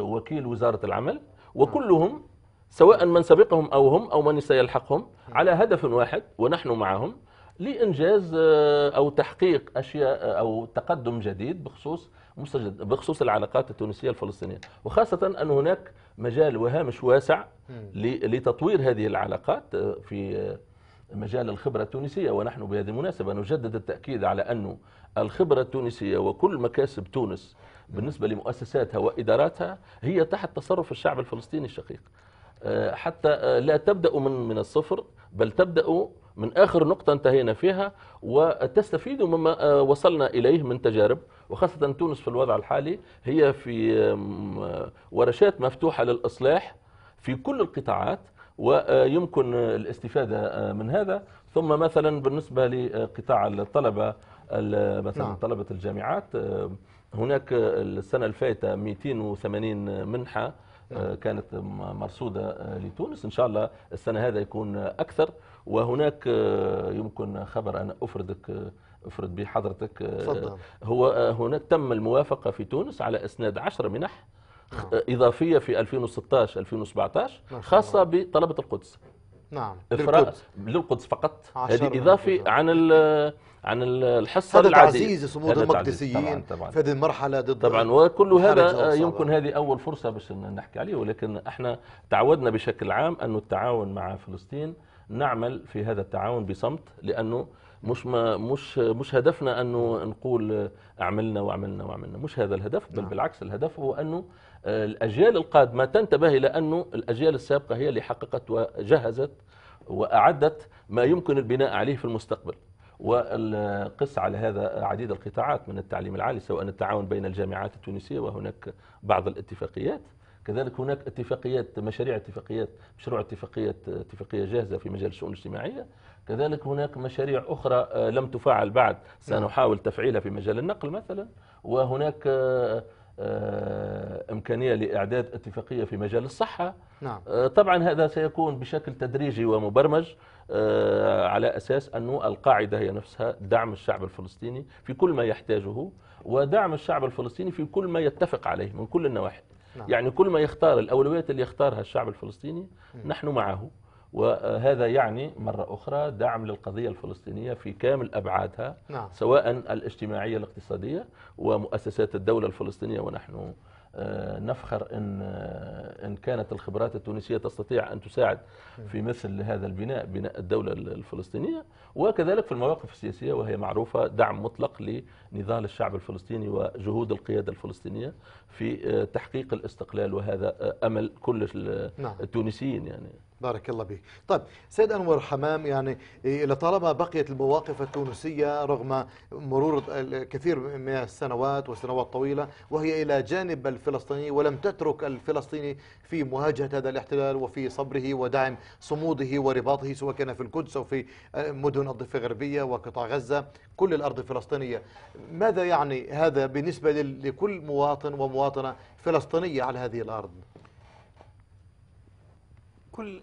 وكيل وزاره العمل نعم. وكلهم سواء من سبقهم او هم او من سيلحقهم نعم. على هدف واحد ونحن معهم لانجاز آه، او تحقيق اشياء آه، او تقدم جديد بخصوص مستجد بخصوص العلاقات التونسيه الفلسطينيه وخاصه ان هناك مجال وهامش واسع لتطوير هذه العلاقات آه، في مجال الخبرة التونسية ونحن بهذه المناسبة نجدد التأكيد على انه الخبرة التونسية وكل مكاسب تونس بالنسبة لمؤسساتها وإداراتها هي تحت تصرف الشعب الفلسطيني الشقيق حتى لا تبدأ من من الصفر بل تبدأ من آخر نقطة انتهينا فيها وتستفيد مما آه، وصلنا إليه من تجارب وخاصة تونس في الوضع الحالي هي في ورشات مفتوحة للإصلاح في كل القطاعات ويمكن الاستفادة آه، من هذا ثم مثلا بالنسبة لقطاع الطلبة مثلا نعم. طلبة الجامعات هناك السنة الفائتة 280 منحة آه، كانت مرصودة لتونس إن شاء الله السنة هذا يكون أكثر وهناك آه، يمكن خبر أنا أفردك آه، أفرد به حضرتك آه، هو هناك تم الموافقة في تونس على إسناد 10 منح نعم. إضافية في 2016 2017 خاصة بطلبة القدس نعم للقدس للقدس فقط هذه اضافي عن ال عن الحصه هذا تعزيز صمود المقدسيين في هذه المرحله ضد طبعا وكل هذا يمكن هذه اول فرصه باش نحكي عليه ولكن احنا تعودنا بشكل عام انه التعاون مع فلسطين نعمل في هذا التعاون بصمت لانه مش ما مش مش هدفنا انه نقول عملنا وعملنا وعملنا مش هذا الهدف بل نعم. بالعكس الهدف هو انه آه، الاجيال القادمه تنتبه الى انه الاجيال السابقه هي اللي حققت وجهزت واعدت ما يمكن البناء عليه في المستقبل والقص على هذا عديد القطاعات من التعليم العالي سواء التعاون بين الجامعات التونسيه وهناك بعض الاتفاقيات كذلك هناك اتفاقيات مشاريع اتفاقيات مشروع اتفاقيات اتفاقية جاهزة في مجال الشؤون الاجتماعية كذلك هناك مشاريع أخرى آه، لم تفعل بعد سنحاول تفعيلها في مجال النقل مثلا وهناك آه، آه، إمكانية لإعداد اتفاقية في مجال الصحة نعم. طبعا هذا سيكون بشكل تدريجي ومبرمج على أساس أن القاعدة هي نفسها دعم الشعب الفلسطيني في كل ما يحتاجه ودعم الشعب الفلسطيني في كل ما يتفق عليه من كل النواحي نعم. يعني كل ما يختار الأولويات اللي يختارها الشعب الفلسطيني م. نحن معه وهذا يعني مرة أخرى دعم للقضية الفلسطينية في كامل أبعادها نعم. سواء الاجتماعية الاقتصادية ومؤسسات الدولة الفلسطينية ونحن آه، نفخر إن, آه، إن كانت الخبرات التونسية تستطيع أن تساعد في مثل هذا البناء بناء الدولة الفلسطينية وكذلك في المواقف السياسية وهي معروفة دعم مطلق لنضال الشعب الفلسطيني وجهود القيادة الفلسطينية في آه، تحقيق الاستقلال وهذا أمل كل نعم. التونسيين يعني بارك الله بك طيب سيد أنور حمام يعني لطالما إيه، بقيت المواقف التونسية رغم مرور الكثير من السنوات وسنوات طويلة وهي إلى جانب الفلسطيني ولم تترك الفلسطيني في مواجهة هذا الاحتلال وفي صبره ودعم صموده ورباطه سواء كان في القدس أو في آه، مدن الضفة الغربية وقطاع غزة كل الأرض الفلسطينية ماذا يعني هذا بالنسبة لكل مواطن ومواطنة فلسطينية على هذه الأرض؟ كل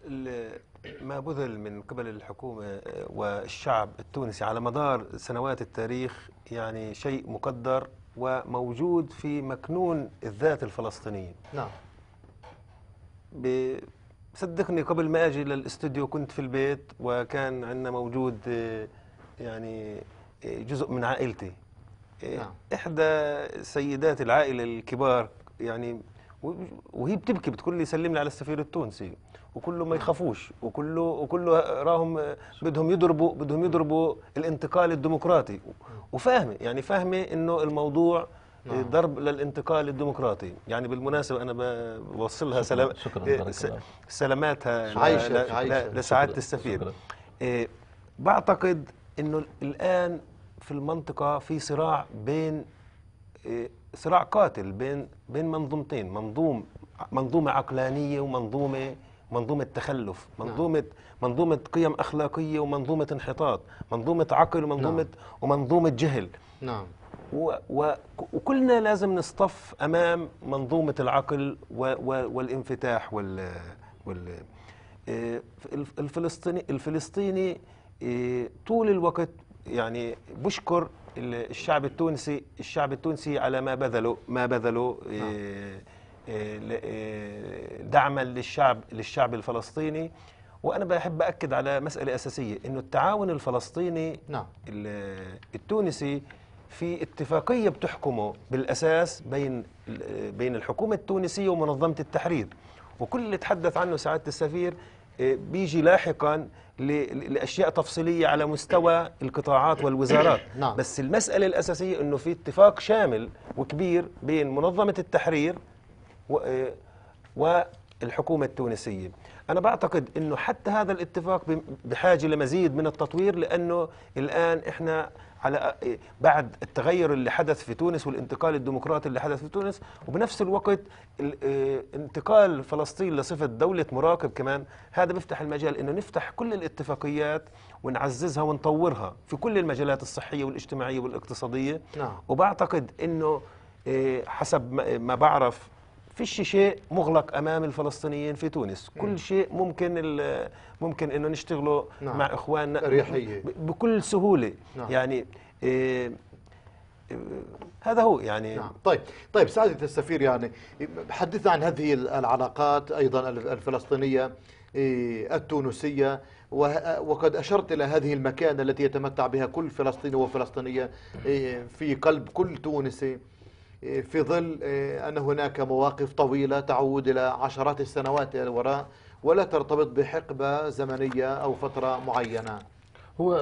ما بذل من قبل الحكومة آه، والشعب التونسي على مدار سنوات التاريخ يعني شيء مقدر وموجود في مكنون الذات الفلسطينية نعم صدقني قبل ما أجي للاستوديو كنت في البيت وكان عندنا موجود آه، يعني آه، جزء من عائلتي نعم. إحدى سيدات العائلة الكبار يعني وهي بتبكي بتقول لي سلم لي على السفير التونسي وكله ما يخافوش وكله وكله راهم بدهم يضربوا بدهم يضربوا الانتقال الديمقراطي وفاهمه يعني فاهمه انه الموضوع نعم. ضرب للانتقال الديمقراطي يعني بالمناسبة أنا بوصلها سلام شكرا سلاماتها عايشة لسعادة السفير شكرا. إيه، بعتقد أنه الآن في المنطقة في صراع بين إيه، صراع قاتل بين بين منظومتين منظوم منظومه عقلانيه ومنظومه منظومة تخلف نعم. منظومة نعم. منظومة قيم أخلاقية ومنظومة انحطاط منظومة عقل ومنظومة نعم. ومنظومة جهل نعم و و وكلنا لازم نصطف أمام منظومة العقل و و والانفتاح وال, وال آه، الفلسطيني الفلسطيني آه، طول الوقت يعني بشكر الشعب التونسي الشعب التونسي على ما بذله ما بذله نعم. آه، آه، آه، دعما للشعب للشعب الفلسطيني وانا بحب اكد على مساله اساسيه انه التعاون الفلسطيني نعم التونسي في اتفاقيه بتحكمه بالاساس بين بين الحكومه التونسيه ومنظمه التحرير وكل اللي تحدث عنه سعاده السفير آه، بيجي لاحقا لاشياء تفصيليه على مستوى القطاعات والوزارات نعم. بس المساله الاساسيه انه في اتفاق شامل وكبير بين منظمه التحرير آه، والحكومه التونسيه أنا بعتقد أنه حتى هذا الاتفاق بحاجة لمزيد من التطوير لأنه الآن إحنا على إيه، بعد التغير اللي حدث في تونس والانتقال الديمقراطي اللي حدث في تونس وبنفس الوقت إيه، انتقال فلسطين لصفة دولة مراقب كمان هذا بيفتح المجال انه نفتح كل الاتفاقيات ونعززها ونطورها في كل المجالات الصحية والاجتماعية والاقتصادية نعم. وبعتقد انه إيه، حسب ما بعرف فيش شيء مغلق امام الفلسطينيين في تونس كل شيء ممكن ممكن انه نشتغله نعم. مع اخواننا ريحية. بكل سهوله نعم. يعني إيه،, إيه هذا هو يعني نعم. طيب طيب سعادة السفير يعني حدثنا عن هذه العلاقات أيضا الفلسطينية إيه، التونسية وقد أشرت إلى هذه المكانة التي يتمتع بها كل فلسطيني وفلسطينية إيه، في قلب كل تونسي في ظل آه، أن هناك مواقف طويلة تعود إلى عشرات السنوات إلى الوراء ولا ترتبط بحقبة زمنية أو فترة معينة هو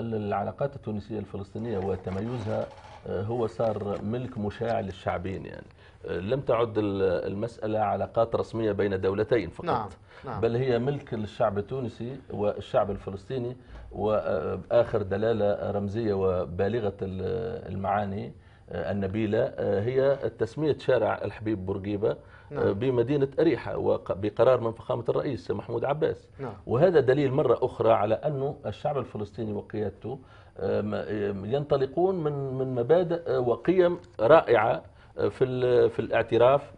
العلاقات التونسية الفلسطينية وتميزها آه، هو صار ملك مشاع للشعبين يعني آه، لم تعد المسألة علاقات رسمية بين دولتين فقط نعم. نعم. بل هي ملك للشعب التونسي والشعب الفلسطيني وآخر دلالة رمزية وبالغة المعاني آه، النبيلة آه، هي تسمية شارع الحبيب بورقيبة آه، نعم. بمدينة أريحة وبقرار من فخامة الرئيس محمود عباس نعم. وهذا دليل مرة أخرى على أن الشعب الفلسطيني وقيادته ينطلقون من من مبادئ وقيم رائعة في في الاعتراف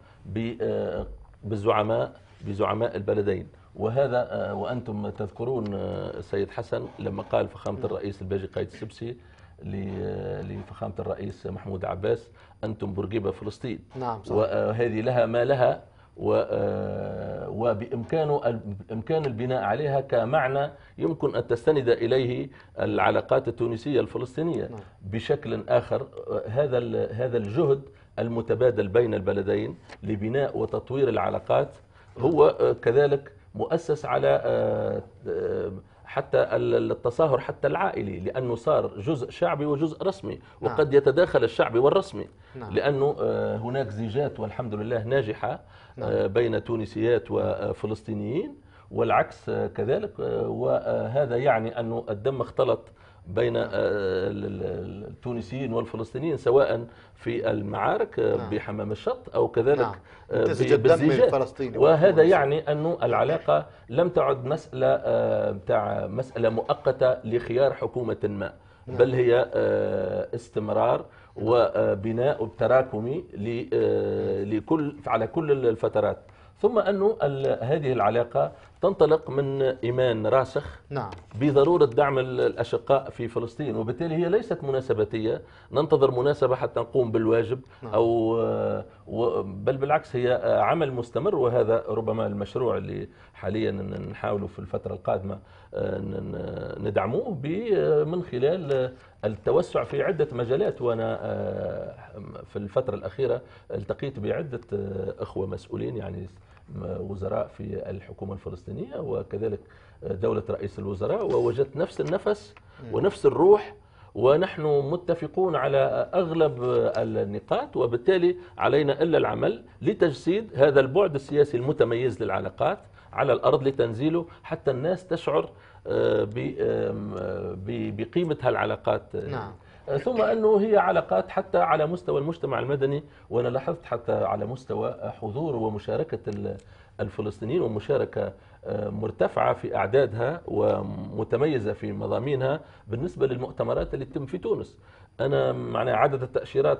بالزعماء بزعماء البلدين وهذا وأنتم تذكرون السيد حسن لما قال فخامة نعم. الرئيس الباجي قايد السبسي لفخامه الرئيس محمود عباس انتم برجبه فلسطين نعم صحيح. وهذه آه، لها ما لها آه، وبامكانه البناء عليها كمعنى يمكن ان تستند اليه العلاقات التونسيه الفلسطينيه نعم. بشكل اخر آه، هذا هذا الجهد المتبادل بين البلدين لبناء وتطوير العلاقات هو كذلك مؤسس على حتى التصاهر حتى العائلي لأنه صار جزء شعبي وجزء رسمي نعم. وقد يتداخل الشعبي والرسمي نعم. لأنه آه، هناك زيجات والحمد لله ناجحة نعم. آه، بين تونسيات وفلسطينيين والعكس آه، كذلك وهذا يعني أنه الدم اختلط بين آه، التونسيين والفلسطينيين سواء في المعارك آه، نعم. بحمام الشط او كذلك نعم. آه، بالزيجات وهذا يعني انه العلاقه لم تعد مساله بتاع مساله مؤقته لخيار حكومه ما نعم. بل هي استمرار وبناء تراكمي لكل على كل الفترات ثم انه هذه العلاقه تنطلق من إيمان راسخ نعم. بضرورة دعم الأشقاء في فلسطين وبالتالي هي ليست مناسباتية ننتظر مناسبة حتى نقوم بالواجب نعم. أو آه، بل بالعكس هي آه، عمل مستمر وهذا ربما المشروع اللي حاليا نحاوله في الفترة القادمة آه، ندعموه من خلال التوسع في عدة مجالات وأنا في الفترة الأخيرة التقيت بعدة أخوة مسؤولين يعني وزراء في الحكومة الفلسطينية وكذلك دولة رئيس الوزراء ووجدت نفس النفس ونفس الروح ونحن متفقون على أغلب النقاط وبالتالي علينا إلا العمل لتجسيد هذا البعد السياسي المتميز للعلاقات على الأرض لتنزيله حتى الناس تشعر آه، آه، بقيمة هالعلاقات نعم. ثم أنه هي علاقات حتى على مستوى المجتمع المدني وأنا لاحظت حتى على مستوى حضور ومشاركة الفلسطينيين ومشاركة آه، مرتفعة في أعدادها ومتميزة في مضامينها بالنسبة للمؤتمرات اللي تتم في تونس أنا معنى عدد التأشيرات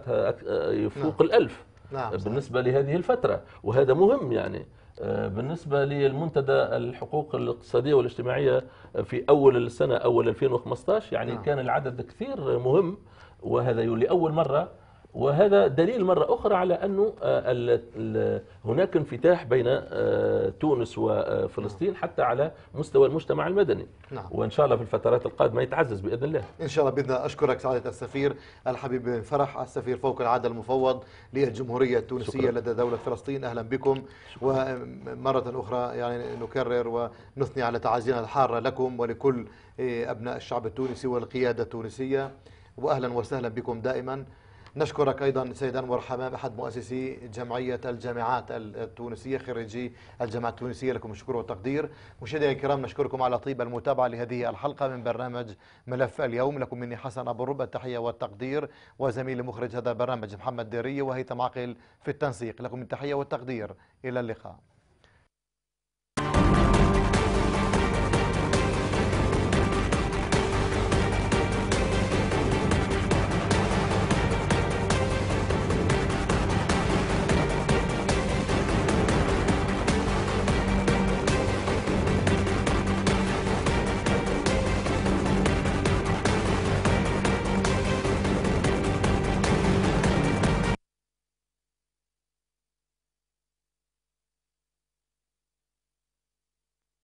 يفوق آه، آه، نعم. الألف نعم. بالنسبة لهذه الفترة وهذا مهم يعني آه، بالنسبة للمنتدى الحقوق الاقتصادية والاجتماعية آه، في أول السنة أول 2015 يعني آه. كان العدد كثير مهم وهذا لأول مرة وهذا دليل مرة أخرى على أنه آه، هناك انفتاح بين آه، تونس وفلسطين حتى على مستوى المجتمع المدني نعم. وإن شاء الله في الفترات القادمة يتعزز بإذن الله إن شاء الله بإذن الله أشكرك سعادة السفير الحبيب فرح السفير فوق العادة المفوض للجمهورية التونسية شكرا. لدى دولة فلسطين أهلا بكم شكرا. ومرة أخرى يعني نكرر ونثني على تعازينا الحارة لكم ولكل آه، أبناء الشعب التونسي والقيادة التونسية وأهلا وسهلا بكم دائما نشكرك أيضا سيد أنور حمام أحد مؤسسي جمعية الجامعات التونسية خريجي الجامعة التونسية لكم الشكر والتقدير مشاهدينا الكرام نشكركم على طيب المتابعة لهذه الحلقة من برنامج ملف اليوم لكم مني حسن أبو الرب التحية والتقدير وزميل مخرج هذا البرنامج محمد ديري وهيثم عقل في التنسيق لكم التحية والتقدير إلى اللقاء